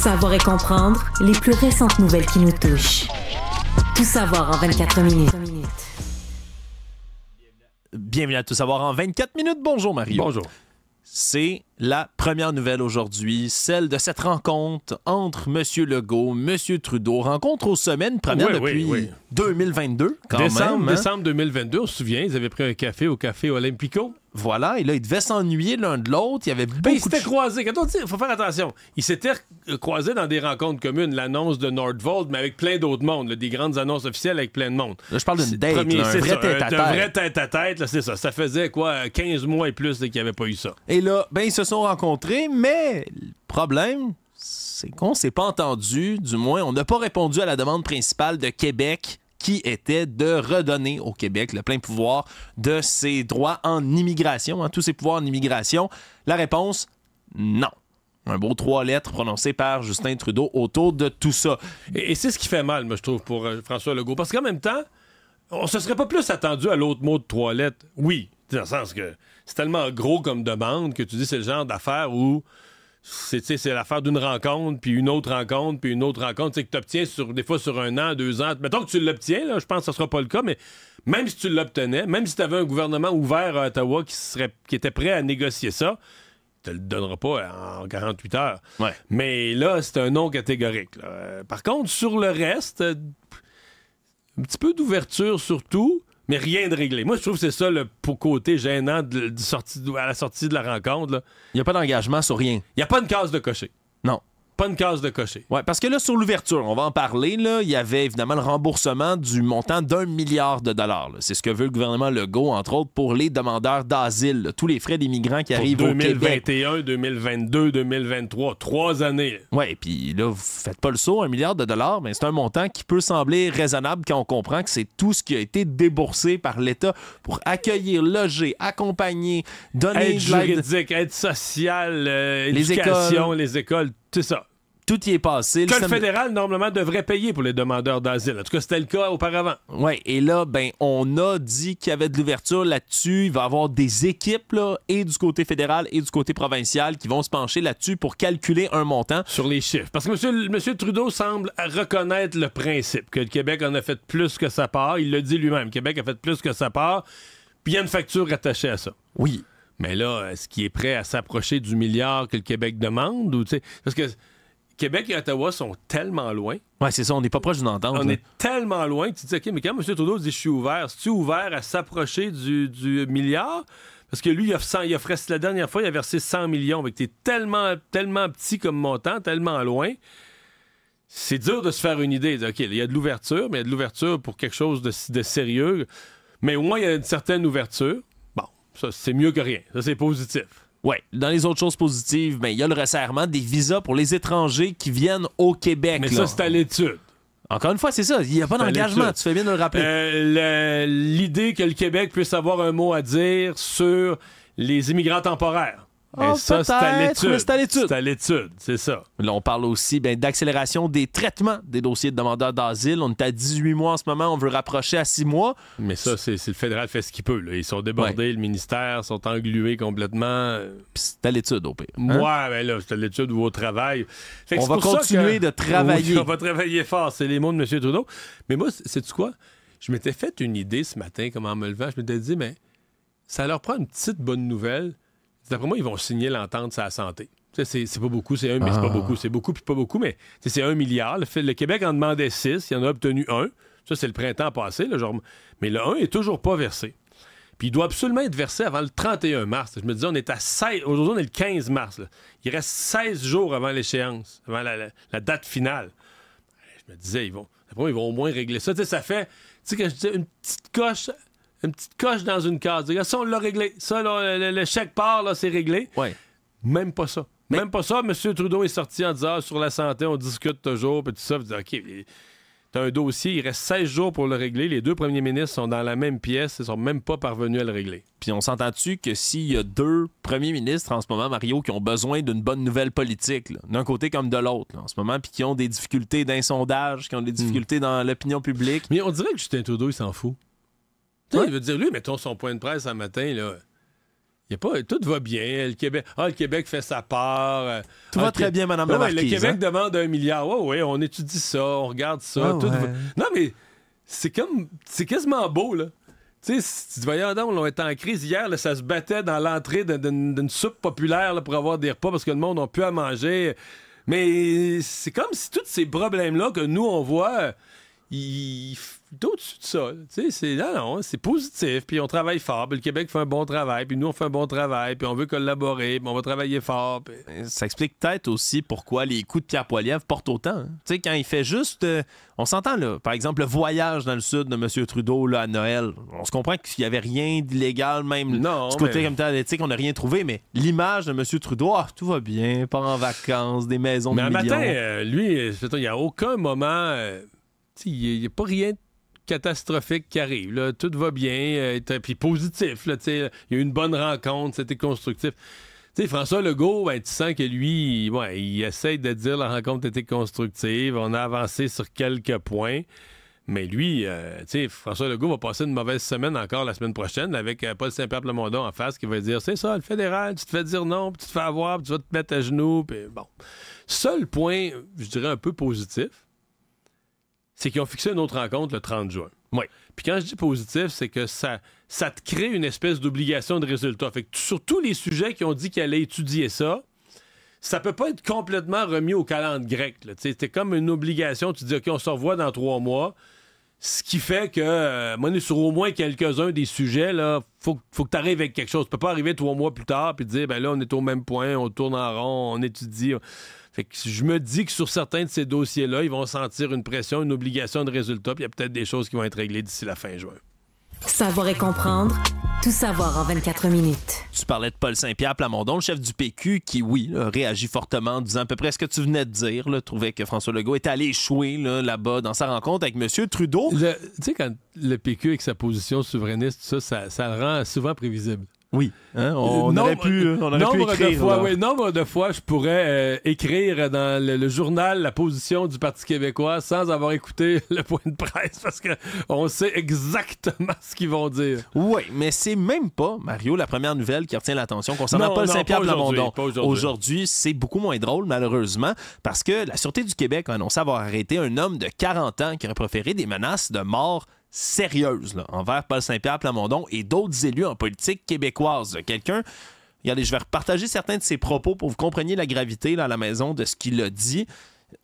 savoir et comprendre les plus récentes nouvelles qui nous touchent. Tout savoir en 24 minutes. Bienvenue à Tout savoir en 24 minutes. Bonjour Marie. Bonjour. C'est la première nouvelle aujourd'hui, celle de cette rencontre entre M. Legault, M. Trudeau. Rencontre aux semaines, première depuis 2022, quand décembre, même. Décembre 2022, hein? on se souvient, ils avaient pris un café au Café Olympico. Voilà, et là, ils devaient s'ennuyer l'un de l'autre. Il y avait beaucoup ils s'étaient croisés. Quand on dit, il faut faire attention. Ils s'étaient croisés dans des rencontres communes, l'annonce de Nordvold, mais avec plein d'autres mondes, des grandes annonces officielles avec plein de monde. je parle d'une date, vrai tête à tête. vrai tête à tête. c'est ça. Ça faisait quoi, 15 mois et plus qu'il n'y avait pas eu ça. Et là, ben, ils se sont rencontrés, mais le problème, c'est qu'on s'est pas entendu, du moins, on n'a pas répondu à la demande principale de Québec qui était de redonner au Québec le plein pouvoir de ses droits en immigration, hein, tous ses pouvoirs en immigration. La réponse, non un beau trois lettres prononcées par Justin Trudeau autour de tout ça. Et, c'est ce qui fait mal, moi, je trouve, pour euh, François Legault. Parce qu'en même temps, on se serait pas plus attendu à l'autre mot de trois lettres. Oui, dans le sens que c'est tellement gros comme demande que tu dis c'est le genre d'affaire où c'est, c'est l'affaire d'une rencontre, puis une autre rencontre, puis une autre rencontre. C'est que tu obtiens sur, des fois sur un an, deux ans. tant que tu l'obtiens, là, je pense que ce ne sera pas le cas, mais même si tu l'obtenais, même si tu avais un gouvernement ouvert à Ottawa qui, serait, qui était prêt à négocier ça, tu ne le donneras pas en 48 heures. Ouais. Mais là, c'est un non catégorique. Euh, par contre, sur le reste, euh, un petit peu d'ouverture surtout mais rien de réglé. Moi, je trouve que c'est ça le côté gênant à la sortie de la rencontre. Il n'y a pas d'engagement sur rien. Il n'y a pas une case de cocher. Non. Pas une case de cocher. Ouais, parce que là, sur l'ouverture, on va en parler, là, il y avait évidemment le remboursement du montant d'un milliard de dollars. C'est ce que veut le gouvernement Legault, entre autres, pour les demandeurs d'asile, tous les frais des migrants qui arrivent 2021, au Québec. 2022, 2023, trois années. Ouais, et puis là, vous faites pas le saut, un milliard de dollars, mais c'est un montant qui peut sembler raisonnable quand on comprend que c'est tout ce qui a été déboursé par l'État pour accueillir, loger, accompagner, donner aide juridique, aide sociale, euh, les éducation, les écoles, tout ça tout y est passé. Que le, fédéral, normalement, devrait payer pour les demandeurs d'asile. En tout cas, c'était le cas auparavant. Oui, et là, ben, on a dit qu'il y avait de l'ouverture là-dessus. Il va y avoir des équipes, là, et du côté fédéral et du côté provincial, qui vont se pencher là-dessus pour calculer un montant. Sur les chiffres. Parce que M. Trudeau semble reconnaître le principe que le Québec en a fait plus que sa part. Il le dit lui-même. Québec a fait plus que sa part. Puis il y a une facture rattachée à ça. Oui. Mais là, est-ce qu'il est prêt à s'approcher du milliard que le Québec demande? parce que Québec et Ottawa sont tellement loin. Ouais, c'est ça, on n'est pas proche d'une entente. On est tellement loin que tu dis, OK, mais quand M. Trudeau dit je suis ouvert, si tu ouvert à s'approcher du, milliard? Parce que lui, il, a la dernière fois, il a versé 100 millions. mais tu es tellement, tellement petit comme montant, tellement loin c'est dur de se faire une idée. OK, il y a de l'ouverture, mais il y a de l'ouverture pour quelque chose de, sérieux. Mais au moins, il y a une certaine ouverture. Bon, ça, c'est mieux que rien. Ça, c'est positif. Oui, dans les autres choses positives, ben, il y a le resserrement des visas pour les étrangers qui viennent au Québec. Mais ça, c'est à l'étude. Encore une fois, c'est ça. Il n'y a pas d'engagement. Tu fais bien de le rappeler. Euh, l'idée que le Québec puisse avoir un mot à dire sur les immigrants temporaires. Oh, ça, c'est à l'étude. C'est à l'étude, c'est ça. Là, on parle aussi ben, d'accélération des traitements des dossiers de demandeurs d'asile. On est à 18 mois en ce moment, on veut rapprocher à 6 mois. Mais ça, c'est le fédéral fait ce qu'il peut. Ils sont débordés, le ministère, sont englués complètement. C'est à l'étude, au pire. Moi, hein? Ouais, ben là, c'est à l'étude ou au travail. on va continuer de travailler. on va travailler fort, c'est les mots de M. Trudeau. Mais moi, c'est tu quoi? Je m'étais fait une idée ce matin, comme en me levant. Je m'étais dit, mais ça leur prend une petite bonne nouvelle D'après moi, ils vont signer l'entente sur la santé. C'est pas beaucoup, c'est un, mais c'est pas ah. beaucoup. C'est beaucoup, puis pas beaucoup, mais c'est un milliard. Le, Québec en demandait six, il en a obtenu un. Ça, c'est le printemps passé. genre, mais le 1 est toujours pas versé. Puis il doit absolument être versé avant le 31 mars. Je me disais, on est à 16. Aujourd'hui, on est le 15 mars. Il reste 16 jours avant l'échéance, avant la, date finale. Je me disais, ils vont, ils vont au moins régler ça. ça fait. Tu sais, quand je une petite coche une petite coche dans une case. ça, on l'a réglé. Ça, là, le, chèque part, là, c'est réglé. Ouais. Même pas ça. Même pas ça. M. Trudeau est sorti en disant ah, sur la santé, on discute toujours, puis tout ça. Puis, OK, t'as un dossier, il reste 16 jours pour le régler. Les deux premiers ministres sont dans la même pièce et sont même pas parvenus à le régler. Puis on s'entend-tu que s'il y a deux premiers ministres en ce moment, Mario, qui ont besoin d'une bonne nouvelle politique, d'un côté comme de l'autre, en ce moment, puis qui ont des difficultés d'un sondage, qui ont des difficultés dans l'opinion publique. Mais on dirait que Justin Trudeau, il s'en fout il veut dire, lui, mettons son point de presse un matin, là. Y a pas, tout va bien. Le Québec, ah, le Québec fait sa part. Euh, tout va ah, très bien, Madame ouais, Le Québec hein. demande un milliard. Oui, oui, on étudie ça, on regarde ça. Ah, non, mais c'est comme, c'est quasiment beau là. Tu sais, tu voyais, on était en crise hier, ça se battait dans l'entrée d'une soupe populaire pour avoir des repas parce que le monde n'a plus à manger. Mais c'est comme si tous ces problèmes-là que nous, on voit, ils d'au-dessus de ça. C'est, non, c'est positif, puis on travaille fort, puis le Québec fait un bon travail, puis nous, on fait un bon travail, puis on veut collaborer, puis on va travailler fort. Ça explique peut-être aussi pourquoi les coups de Pierre Poilievre portent autant. Hein. Tu sais, quand il fait juste... Euh, on s'entend, là. Par exemple, le voyage dans le sud de M. Trudeau, là, à Noël. On se comprend qu'il n'y avait rien d'illégal, même non, du côté mais... comme on n'a rien trouvé, mais l'image de M. Trudeau, ah, tout va bien, pas en vacances, des maisons mais de un matin, euh, lui, euh, il n'y a aucun moment... il n'y a pas rien de catastrophique qui arrive. Là. Tout va bien, euh, puis positif. il y a eu une bonne rencontre, c'était constructif. sais, François Legault, ben, tu sens que lui, il essaie de dire la rencontre était constructive, on a avancé sur quelques points. Mais lui, euh, sais, François Legault va passer une mauvaise semaine encore la semaine prochaine avec euh, Paul Saint-Pierre Plamondon en face qui va dire c'est ça, le fédéral, tu te fais dire non, puis tu te fais avoir, puis tu vas te mettre à genoux. bon. Seul point, je dirais un peu positif, c'est qu'ils ont fixé une autre rencontre le 30 juin. Oui. Puis quand je dis positif, c'est que ça, ça te crée une espèce d'obligation de résultat. Fait que sur tous les sujets qui ont dit qu'ils allaient étudier ça, ça peut pas être complètement remis au calendrier grec. C'était comme une obligation. Tu dis, OK, on se revoit dans trois mois. Ce qui fait que, euh, moi, sur au moins quelques-uns des sujets, là, faut, faut que tu arrives avec quelque chose. Tu peux pas arriver trois mois plus tard puis dire, ben là, on est au même point, on tourne en rond, on étudie. Fait que je me dis que sur certains de ces dossiers-là, ils vont sentir une pression, une obligation de résultat, puis il y a peut-être des choses qui vont être réglées d'ici la fin juin. Savoir et comprendre. Tout savoir en 24 minutes. Tu parlais de Paul Saint-Pierre Plamondon, le chef du PQ, qui, oui, réagit fortement en disant à peu près ce que tu venais de dire. le trouvait que François Legault est allé échouer là-bas dans sa rencontre avec M. Trudeau. Tu sais, quand le PQ avec sa position souverainiste, ça, ça le rend souvent prévisible. Oui. Hein, euh, on, aurait pu, nombre De fois, nombre de fois, je pourrais euh, écrire dans le, journal la position du Parti québécois sans avoir écouté le point de presse parce qu'on sait exactement ce qu'ils vont dire. Oui, mais c'est même pas, Mario, la première nouvelle qui retient l'attention concernant Paul Saint-Pierre Plamondon. Aujourd'hui, c'est beaucoup moins drôle, malheureusement, parce que la Sûreté du Québec a annoncé avoir arrêté un homme de 40 ans qui aurait préféré des menaces de mort sérieuse envers Paul Saint-Pierre Plamondon et d'autres élus en politique québécoise. Quelqu'un, regardez, je vais repartager certains de ses propos pour vous compreniez la gravité là, à la maison de ce qu'il a dit.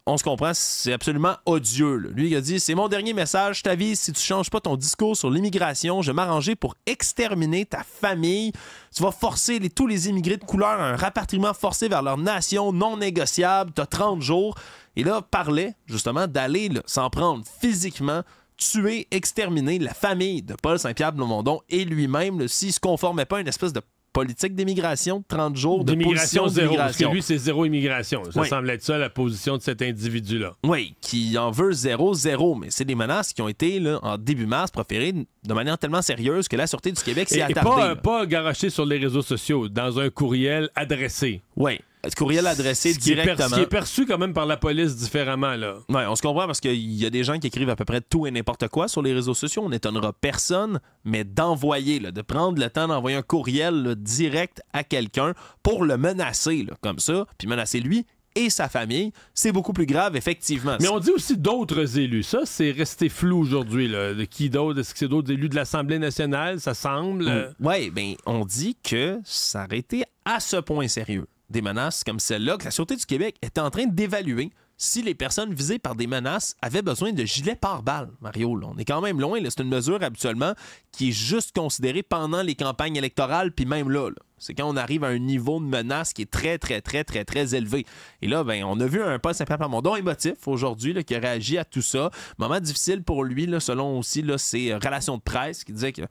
On se comprend, c'est absolument odieux. Lui, il a dit C'est mon dernier message, je t'avise, si tu changes pas ton discours sur l'immigration, je vais m'arranger pour exterminer ta famille. Tu vas forcer tous les immigrés de couleur à un rapatriement forcé vers leur nation non négociable. Tu as 30 jours. Et là, parlait justement d'aller s'en prendre physiquement tuer, exterminer la famille de Paul Saint-Pierre Blomondon et lui-même s'il ne se conformait pas à une espèce de politique d'immigration de 30 jours de position zéro, Parce que lui, c'est zéro immigration. Ça semble être ça la position de cet individu-là. Oui, qui en veut zéro, zéro. Mais c'est des menaces qui ont été, là, en début mars, proférées de manière tellement sérieuse que la Sûreté du Québec s'est attardée. Et pas, un pas garoché sur les réseaux sociaux, dans un courriel adressé. Oui courriel adressé directement. Qui est, qui est perçu quand même par la police différemment, là. Ouais, on se comprend parce qu'il y a des gens qui écrivent à peu près tout et n'importe quoi sur les réseaux sociaux. On n'étonnera personne, mais d'envoyer, de prendre le temps d'envoyer un courriel direct à quelqu'un pour le menacer, là, comme ça, puis menacer lui et sa famille, c'est beaucoup plus grave, effectivement. Mais on dit aussi d'autres élus. Ça, c'est resté flou aujourd'hui. De qui d'autre? Est-ce que c'est d'autres élus de l'Assemblée nationale? Ça semble. Oui, euh, mm. ouais, ben, on dit que ça aurait été à ce point sérieux des menaces comme celle-là que la Sûreté du Québec était en train d'évaluer si les personnes visées par des menaces avaient besoin de gilets pare-balles. Mario, on est quand même loin. C'est une mesure habituellement qui est juste considérée pendant les campagnes électorales, puis même là. C'est quand on arrive à un niveau de menace qui est très, très, très, très, très élevé. Et là, ben, on a vu un Paul saint pierre don émotif aujourd'hui qui a réagi à tout ça. Moment difficile pour lui, selon aussi ses relations de presse, qui disait que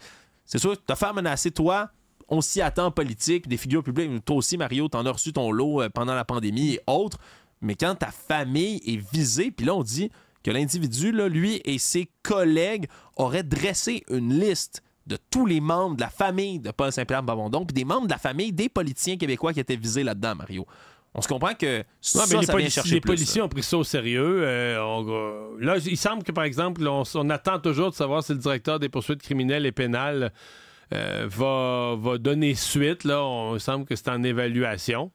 c'est sûr, t'as fait menacer toi, on s'y attend en politique, des figures publiques. Toi aussi, Mario, t'en as reçu ton lot euh, pendant la pandémie et autres. Mais quand ta famille est visée, puis là, on dit que l'individu, lui et ses collègues, auraient dressé une liste de tous les membres de la famille de Paul Saint-Pierre Babondon, puis des membres de la famille des politiciens québécois qui étaient visés là-dedans, Mario. On se comprend que ça, non, mais les, vient chercher les policiers ont pris ça au sérieux. Euh, là, il semble que, par exemple, on, on, attend toujours de savoir si le directeur des poursuites criminelles et pénales euh, va, donner suite. Là, on semble que c'est en évaluation.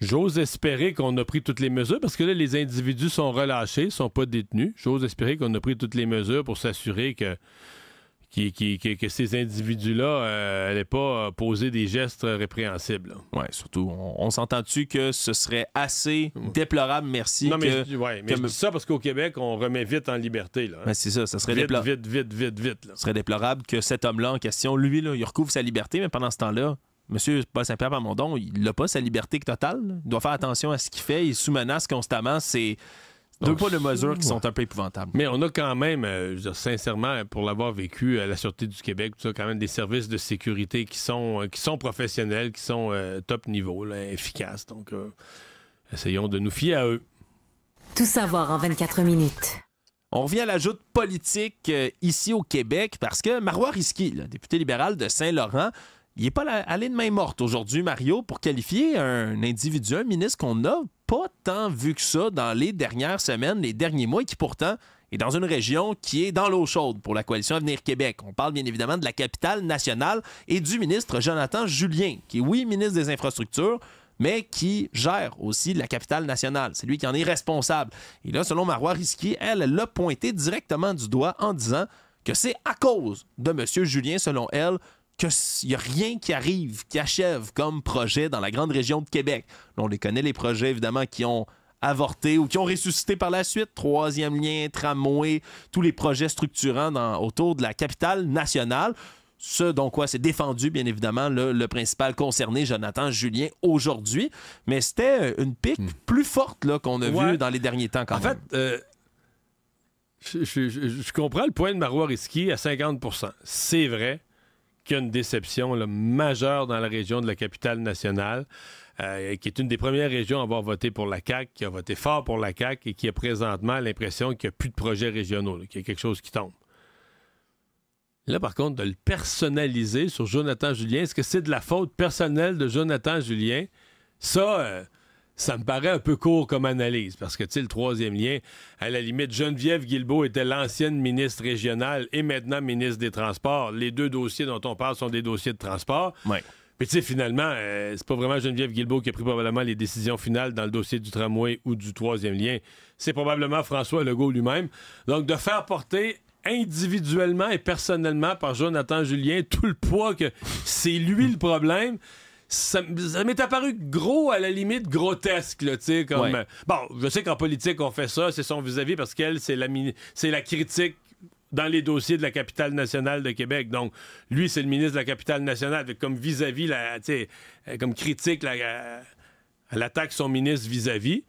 J'ose espérer qu'on a pris toutes les mesures parce que là, les individus sont relâchés, sont pas détenus. J'ose espérer qu'on a pris toutes les mesures pour s'assurer que que ces individus-là n'allaient euh, pas euh, poser des gestes répréhensibles. Oui, surtout, on, s'entend-tu que ce serait assez déplorable, merci. Non, mais, que, que ça parce qu'au Québec, on remet vite en liberté. Là, hein. ben, c'est ça, ça serait déplorable. Vite, vite, vite, vite. Ce serait déplorable que cet homme-là en question, lui, là, il recouvre sa liberté, mais pendant ce temps-là, Monsieur Paul Saint-Pierre Pamondon, il n'a pas sa liberté totale. Il doit faire attention à ce qu'il fait. Il sous menace constamment. C'est deux pas de mesures qui sont un peu épouvantables. Mais on a quand même, euh, je veux dire, sincèrement, pour l'avoir vécu à la Sûreté du Québec, tout ça, quand même des services de sécurité qui sont, euh, qui sont professionnels, qui sont euh, top niveau, efficaces. Donc, essayons de nous fier à eux. Tout savoir en 24 minutes. On revient à l'ajout politique ici au Québec parce que Marois Risky, député libéral de Saint-Laurent, il est pas allé de main morte aujourd'hui, Mario, pour qualifier un individu, un ministre qu'on a pas tant vu que ça dans les dernières semaines, les derniers mois, qui pourtant est dans une région qui est dans l'eau chaude pour la coalition Avenir Québec. On parle bien évidemment de la capitale nationale et du ministre Jonathan Julien, qui est, oui, ministre des Infrastructures, mais qui gère aussi la capitale nationale. C'est lui qui en est responsable. Et là, selon Marois Risky, elle l'a pointé directement du doigt en disant que c'est à cause de M. Julien, selon elle, qu'il n'y a rien qui arrive, qui achève comme projet dans la grande région de Québec. on les connaît, les projets, évidemment, qui ont avorté ou qui ont ressuscité par la suite. Troisième lien, tramway, tous les projets structurants autour de la capitale nationale. Ce dont quoi c'est défendu, bien évidemment, le, principal concerné, Jonathan Julien, aujourd'hui. Mais c'était euh, une pique hmm. plus forte qu'on a vu vue dans les derniers temps, quand en fait, euh, Je, comprends le point de Marois Risky à 50 C'est vrai qu'il une déception majeure dans la région de la capitale nationale, euh, qui est une des premières régions à avoir voté pour la CAC, qui a voté fort pour la CAC et qui a présentement l'impression qu'il n'y a plus de projets régionaux, qu'il y a quelque chose qui tombe. Là, par contre, de le personnaliser sur Jonathan Julien, est-ce que c'est de la faute personnelle de Jonathan Julien? Ça, euh, ça me paraît un peu court comme analyse, parce que, tu sais, le troisième lien, à la limite, Geneviève Guilbeault était l'ancienne ministre régionale et maintenant ministre des Transports. Les deux dossiers dont on parle sont des dossiers de transport. Oui. Puis, tu sais, finalement, euh, c'est pas vraiment Geneviève Guilbeault qui a pris probablement les décisions finales dans le dossier du tramway ou du troisième lien. C'est probablement François Legault lui-même. Donc, de faire porter individuellement et personnellement par Jonathan Julien tout le poids que c'est lui le problème ça, m'est apparu gros à la limite grotesque tu euh, bon, je sais qu'en politique on fait ça, c'est son vis-à-vis parce qu'elle c'est la c'est la critique dans les dossiers de la capitale nationale de Québec. Donc, lui, c'est le ministre de la capitale nationale. Comme vis-à-vis, euh, comme critique euh, Elle attaque son ministre vis-à-vis.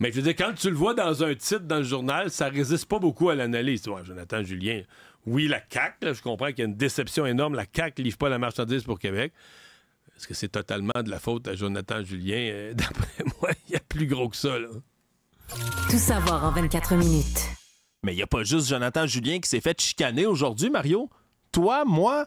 mais je veux dire, quand tu le vois dans un titre dans le journal, ça résiste pas beaucoup à l'analyse. Jonathan Julien, oui, la CAQ, je comprends qu'il y a une déception énorme. La CAQ livre pas la marchandise pour Québec. Est-ce que c'est totalement de la faute à Jonathan Julien? Euh, d'après moi, il y a plus gros que ça. Là. Tout savoir en 24 minutes. Mais il n'y a pas juste Jonathan Julien qui s'est fait chicaner aujourd'hui, Mario. Toi, moi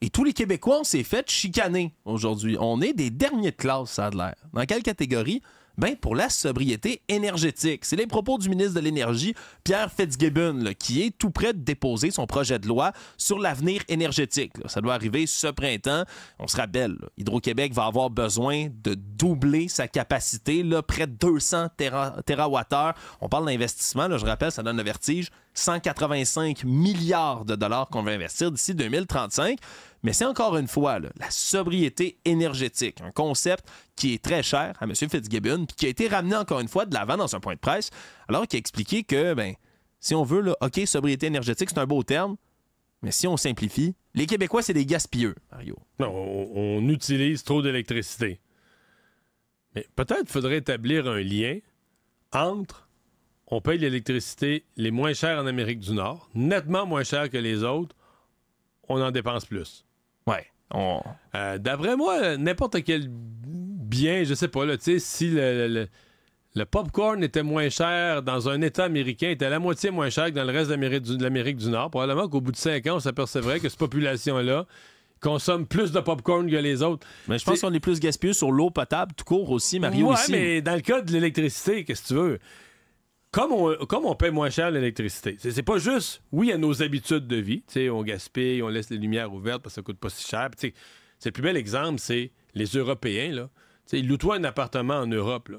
et tous les Québécois, on s'est fait chicaner aujourd'hui. On est des derniers de classe, ça l'air. Dans quelle catégorie? ben, pour la sobriété énergétique. C'est les propos du ministre de l'Énergie, Pierre Fitzgibbon, qui est tout près de déposer son projet de loi sur l'avenir énergétique. Ça doit arriver ce printemps. On se rappelle, Hydro-Québec va avoir besoin de doubler sa capacité, là, près de 200 TWh. On parle d'investissement, je rappelle, ça donne le vertige. 185 milliards de dollars qu'on va investir d'ici 2035. Mais c'est encore une fois la sobriété énergétique, un concept qui est très cher à M. Fitzgibbon, puis qui a été ramené encore une fois de l'avant dans un point de presse, alors qu'il a expliqué que, ben, si on veut, là, OK, sobriété énergétique, c'est un beau terme, mais si on simplifie, les Québécois, c'est des gaspilleux, Mario. Non, on, utilise trop d'électricité. Mais peut-être faudrait établir un lien entre on paye l'électricité les moins chères en Amérique du Nord, nettement moins chère que les autres, on en dépense plus. Ouais. Euh, d'après moi, n'importe quel bien, je sais pas, là, si le, le, popcorn était moins cher dans un État américain, était à la moitié moins cher que dans le reste de l'Amérique du, Nord, probablement qu'au bout de cinq ans, on s'apercevrait que cette population-là consomme plus de popcorn que les autres. Mais je pense qu'on est plus gaspilleux sur l'eau potable tout court aussi, Mario. Ouais, mais dans le cas de l'électricité, qu'est-ce que tu veux? comme on, comme paie moins cher l'électricité, c'est, pas juste, oui, à nos habitudes de vie, sais, on gaspille, on laisse les lumières ouvertes parce que ça coûte pas si cher. c'est le plus bel exemple, c'est les Européens. Là. sais, ils louent un appartement en Europe. Il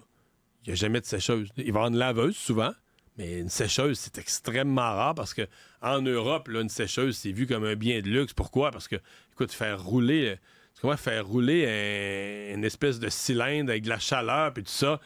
n'y a jamais de sécheuse. Ils va y une laveuse souvent, mais une sécheuse, c'est extrêmement rare parce que en Europe, là, une sécheuse, c'est vu comme un bien de luxe. Pourquoi? Parce que, écoute, faire rouler, comment faire rouler une espèce de cylindre avec de la chaleur puis tout ça,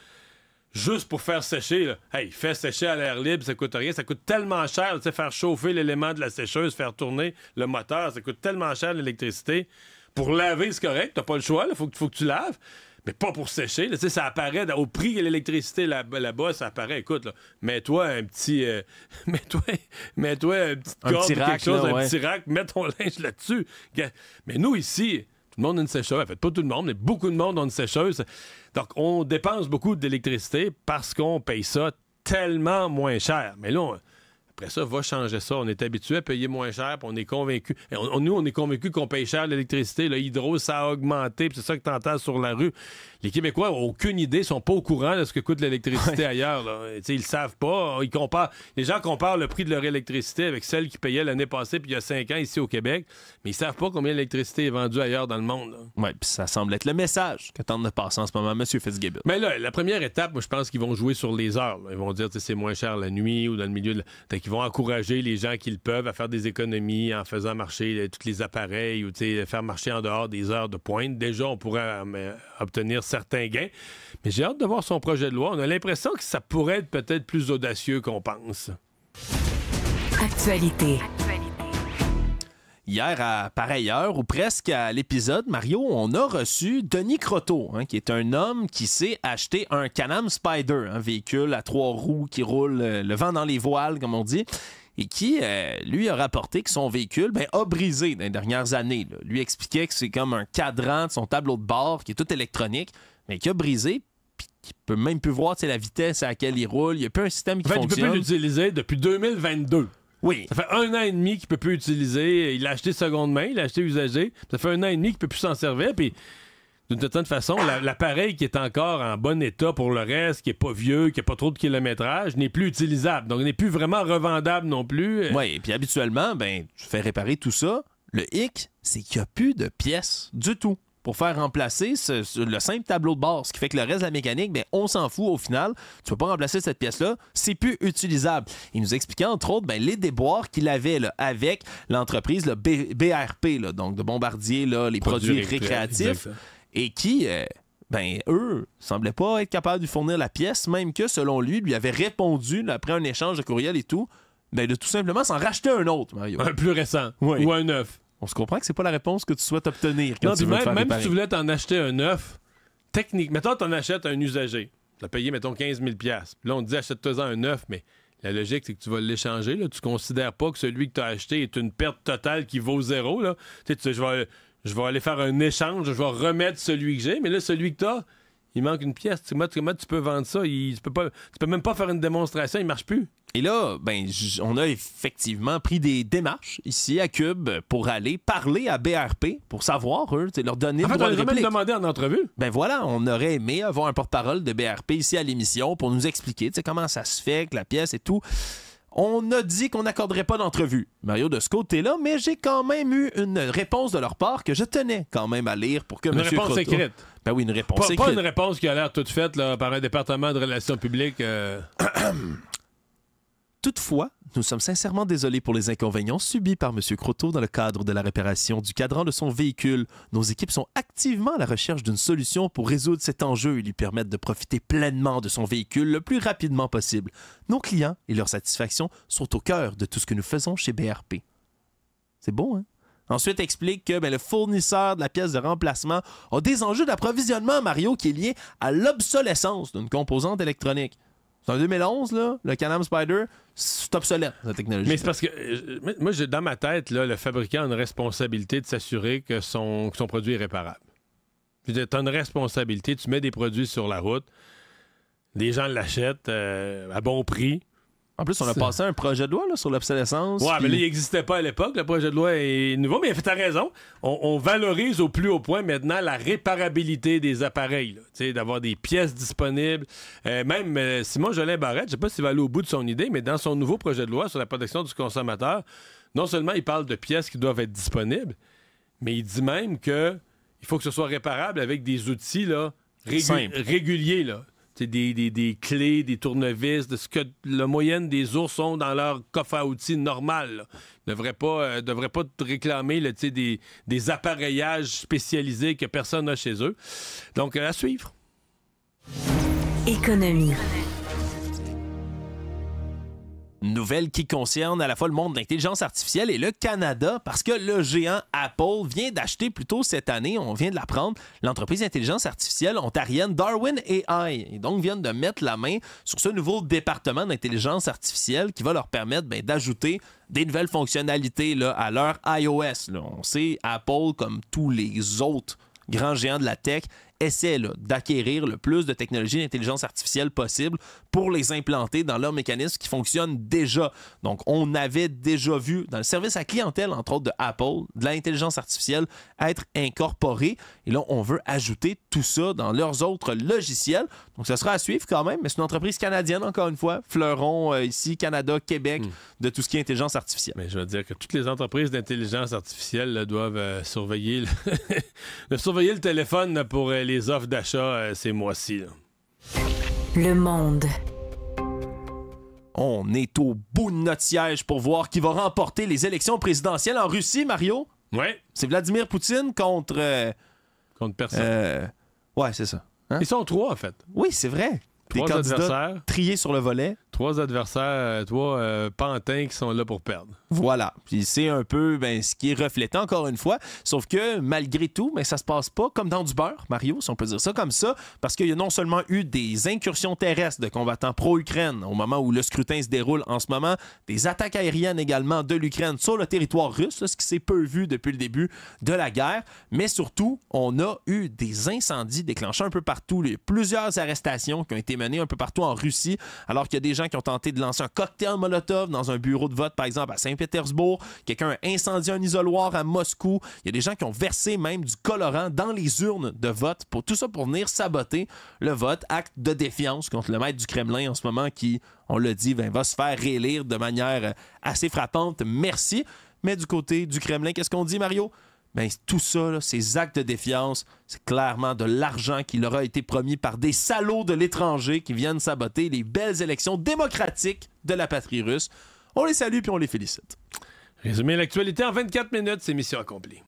juste pour faire sécher. Là. Hey, fais sécher à l'air libre, ça coûte rien. Ça coûte tellement cher, tu faire chauffer l'élément de la sécheuse, faire tourner le moteur, ça coûte tellement cher l'électricité. Pour laver, c'est correct, t'as pas le choix, il faut, que tu laves. Mais pas pour sécher. sais ça apparaît au prix de l'électricité là-bas, ça apparaît. Écoute, mets-toi un petit. Euh, mets-toi, mets-toi un petit, un quelque chose, un petit rack, mets ton linge là-dessus. Mais nous, ici, tout le monde a une sécheuse. En fait, pas tout le monde, mais beaucoup de monde a une sécheuse. Donc, on dépense beaucoup d'électricité parce qu'on paye ça tellement moins cher. Mais là, après ça, va changer ça. On est habitué à payer moins cher, puis on est convaincu. nous, on est convaincu qu'on paye cher l'électricité. Le hydro, ça a augmenté, puis c'est ça que t'entends sur la rue. Les Québécois n'ont aucune idée, sont pas au courant de ce que coûte l'électricité ailleurs. Là. Ils savent pas. Ils comparent. Les gens comparent le prix de leur électricité avec celle qu'ils payaient l'année passée, puis il y a cinq ans ici au Québec, mais ils savent pas combien l'électricité est vendue ailleurs dans le monde. Oui, puis ça semble être le message que tente de passer en ce moment M. Fitzgibbon. Mais là, la première étape, moi, je pense qu'ils vont jouer sur les heures. Ils vont dire, que c'est moins cher la nuit ou dans le milieu de vont encourager les gens qu'ils peuvent à faire des économies en faisant marcher euh, tous les appareils ou faire marcher en dehors des heures de pointe. Déjà, on pourrait euh, obtenir certains gains. Mais j'ai hâte de voir son projet de loi. On a l'impression que ça pourrait être peut-être plus audacieux qu'on pense. Actualité. Hier, à pareille heure, ou presque à l'épisode, Mario, on a reçu Denis Croteau, hein, qui est un homme qui s'est acheté un Canam Spider, un véhicule à trois roues qui roule euh, le vent dans les voiles, comme on dit et qui, euh, lui, a rapporté que son véhicule ben, a brisé dans les dernières années. Lui expliquait que c'est comme un cadran de son tableau de bord qui est tout électronique, mais qui a brisé, puis qui peut même plus voir la vitesse à laquelle il roule. Il n'y a plus un système qui fonctionne. Il peut plus l'utiliser depuis 2022. Oui. Ça fait un an et demi qu'il peut plus utiliser. Il l'a acheté seconde main, il l'a acheté usagé. Ça fait un an et demi qu'il peut plus s'en servir. Puis d'une certaine façon, l'appareil qui est encore en bon état pour le reste, qui est pas vieux, qui n'a pas trop de kilométrage, n'est plus utilisable. Donc, il n'est plus vraiment revendable non plus. Oui, et puis habituellement, ben, tu fais réparer tout ça. Le hic, c'est qu'il n'y a plus de pièces du tout pour faire remplacer le simple tableau de bord, ce qui fait que le reste de la mécanique, on s'en fout au final. Tu peux pas remplacer cette pièce-là, c'est plus utilisable. Il nous expliquait entre autres ben, les déboires qu'il avait avec l'entreprise le BRP, donc de Bombardier, les produits, récréatifs, et qui, euh, ben, eux, semblaient pas être capables de fournir la pièce, même que selon lui, lui avait répondu après un échange de courriel et tout, ben, de tout simplement s'en racheter un autre, Mario. Un plus récent ou un neuf on se comprend que c'est pas la réponse que tu souhaites obtenir. même, si tu voulais t'en acheter un neuf, technique, mettons, tu en achètes un usager. Tu as payé, mettons, 15 000 Là, on te dit, achète toi un neuf, mais la logique, c'est que tu vas l'échanger. Tu ne considères pas que celui que tu as acheté est une perte totale qui vaut zéro. Là. Tu sais, je vais, je vais aller faire un échange, je vais remettre celui que j'ai, mais là, celui que tu as, il manque une pièce. Comment, tu peux vendre ça? Il, tu, peux pas, tu peux même pas faire une démonstration, il marche plus. Et là, ben, on a effectivement pris des démarches ici à Cube pour aller parler à BRP pour savoir, eux, leur donner en fait, on de en entrevue. Ben voilà, on aurait aimé avoir un porte-parole de BRP ici à l'émission pour nous expliquer comment ça se fait que la pièce et tout on a dit qu'on n'accorderait pas d'entrevue. Mario, de ce côté-là, mais j'ai quand même eu une réponse de leur part que je tenais quand même à lire pour que une réponse écrite. Ben oui, une réponse pas, Pas une réponse qui a l'air toute faite là, par un département de relations publiques. Euh, Toutefois, nous sommes sincèrement désolés pour les inconvénients subis par M. Croteau dans le cadre de la réparation du cadran de son véhicule. Nos équipes sont activement à la recherche d'une solution pour résoudre cet enjeu et lui permettre de profiter pleinement de son véhicule le plus rapidement possible. Nos clients et leur satisfaction sont au cœur de tout ce que nous faisons chez BRP. C'est bon, hein? Ensuite, explique que ben, le fournisseur de la pièce de remplacement a des enjeux d'approvisionnement, Mario, qui est lié à l'obsolescence d'une composante électronique en 2011, le Canam Spider, c'est obsolète, la technologie. Mais c'est parce que euh, moi, dans ma tête, le fabricant a une responsabilité de s'assurer que son, produit est réparable. Tu as une responsabilité, tu mets des produits sur la route, les gens l'achètent euh, à bon prix. En plus, on a passé un projet de loi sur l'obsolescence. Ouais, mais là, il n'existait pas à l'époque. Le projet de loi est nouveau, mais as raison. On, valorise au plus haut point maintenant la réparabilité des appareils. D'avoir des pièces disponibles. Euh, même euh, Simon Jolin Barrette, je ne sais pas s'il va aller au bout de son idée, mais dans son nouveau projet de loi sur la protection du consommateur, non seulement il parle de pièces qui doivent être disponibles, mais il dit même que il faut que ce soit réparable avec des outils là, Simple des, clés, des tournevis, de ce que la moyenne des ours ont dans leur coffre à outils normal. ne devraient pas, euh, pas réclamer des, des appareillages spécialisés que personne n'a chez eux. Donc, euh, à suivre. Économie nouvelle qui concerne à la fois le monde de l'intelligence artificielle et le Canada, parce que le géant Apple vient d'acheter plus tôt cette année, on vient de l'apprendre, l'entreprise d'intelligence artificielle ontarienne Darwin AI. Et donc, viennent de mettre la main sur ce nouveau département d'intelligence artificielle qui va leur permettre ben, d'ajouter des nouvelles fonctionnalités à leur iOS. On sait, Apple, comme tous les autres grands géants de la tech, essaient d'acquérir le plus de technologies d'intelligence artificielle possible pour les implanter dans leurs mécanismes qui fonctionnent déjà. Donc, on avait déjà vu dans le service à clientèle, entre autres de Apple, de l'intelligence artificielle être incorporée. Et là, on veut ajouter tout ça dans leurs autres logiciels. Donc, ce sera à suivre quand même, mais c'est une entreprise canadienne, encore une fois, fleuron euh, ici, Canada, Québec, hmm. de tout ce qui est intelligence artificielle. Mais je veux dire que toutes les entreprises d'intelligence artificielle doivent euh, surveiller, le... surveiller le téléphone pour euh, les offres d'achat euh, ces mois-ci. Le monde. On est au bout de notre siège pour voir qui va remporter les élections présidentielles en Russie, Mario. Ouais. C'est Vladimir Poutine contre. Euh, contre personne. Euh, ouais, c'est ça. Hein? Ils sont trois, en fait. Oui, c'est vrai. Trois des candidats triés sur le volet. Trois adversaires, euh, trois euh, pantins qui sont là pour perdre. Voilà. Puis c'est un peu ben, ce qui est reflété encore une fois. Sauf que malgré tout, mais ben, ça se passe pas comme dans du beurre, Mario, si on peut dire ça comme ça, parce qu'il y a non seulement eu des incursions terrestres de combattants pro-Ukraine au moment où le scrutin se déroule en ce moment, des attaques aériennes également de l'Ukraine sur le territoire russe, ce qui s'est peu vu depuis le début de la guerre, mais surtout, on a eu des incendies déclenchés un peu partout, plusieurs arrestations qui ont été menées un peu partout en Russie, alors qu'il y a des gens qui ont tenté de lancer un cocktail Molotov dans un bureau de vote, par exemple, à Saint-Pétersbourg. Quelqu'un a incendié un isoloir à Moscou. Il y a des gens qui ont versé même du colorant dans les urnes de vote. Pour, tout ça pour venir saboter le vote. Acte de défiance contre le maître du Kremlin en ce moment qui, on le dit, ben, va se faire réélire de manière euh, assez frappante. Merci. Mais du côté du Kremlin, qu'est-ce qu'on dit, Mario? Ben, tout ça, ces actes de défiance, c'est clairement de l'argent qui leur a été promis par des salauds de l'étranger qui viennent saboter les belles élections démocratiques de la patrie russe. On les salue puis on les félicite. Résumé l'actualité en 24 minutes, c'est mission accomplie.